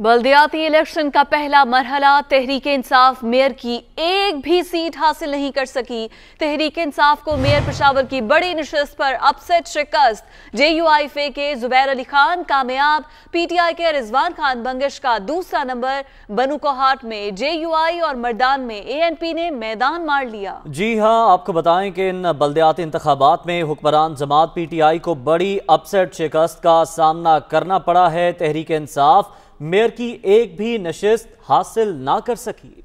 बल्दियाती election का पहला मरहला तहरीक इंसाफ mayor की एक भी सीट हासिल नहीं कर सकी तहरीक इंसाफ को मेयर पशावर की बड़ी नशस्त पर अपसेट शिकस्त जेयूआईएफए के जुबैर अली खान कामयाब पीटीआई के रिजवान खान बंगश का दूसरा नंबर बनुकोहाट में जे यू आई और मर्दान में एएनपी ने मैदान मार लिया जी हाँ आपको बताएं कि इन बल्दियाती इंतबात में हुक्मरान जमात आई को बड़ी अपसेट शिकस्त का सामना करना पड़ा है तहरीक इंसाफ मेयर की एक भी नशस्त हासिल ना कर सकी